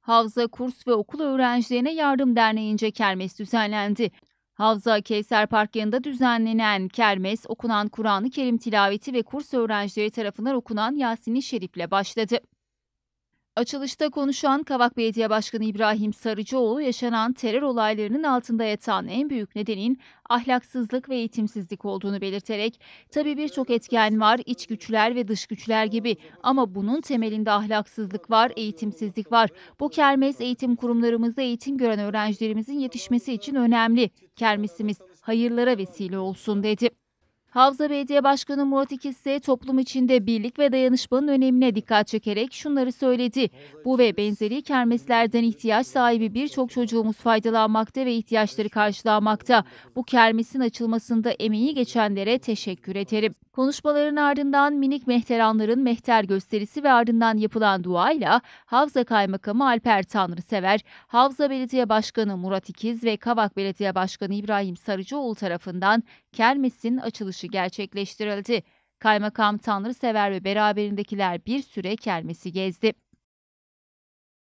Havza Kurs ve Okul Öğrencilerine Yardım Derneği'nce kermes düzenlendi. Havza Kevser Park yanında düzenlenen kermes, okunan Kur'an-ı Kerim tilaveti ve kurs öğrencileri tarafından okunan Yasin-i Şerif'le başladı. Açılışta konuşan Kavak Belediye Başkanı İbrahim Sarıcıoğlu yaşanan terör olaylarının altında yatan en büyük nedenin ahlaksızlık ve eğitimsizlik olduğunu belirterek tabii birçok etken var iç güçler ve dış güçler gibi ama bunun temelinde ahlaksızlık var, eğitimsizlik var. Bu kermes eğitim kurumlarımızda eğitim gören öğrencilerimizin yetişmesi için önemli. Kermesimiz hayırlara vesile olsun dedi. Havza Belediye Başkanı Murat İkizse toplum içinde birlik ve dayanışmanın önemine dikkat çekerek şunları söyledi. Bu ve benzeri kermeslerden ihtiyaç sahibi birçok çocuğumuz faydalanmakta ve ihtiyaçları karşılanmakta. Bu kermesin açılmasında emeği geçenlere teşekkür ederim. Konuşmaların ardından minik mehteranların mehter gösterisi ve ardından yapılan duayla Havza Kaymakamı Alper Tanrısever, Havza Belediye Başkanı Murat İkiz ve Kavak Belediye Başkanı İbrahim Sarıcıoğlu tarafından kermesin açılışı gerçekleştirildi. Kaymakam Tanrı sever ve beraberindekiler bir süre kermesi gezdi.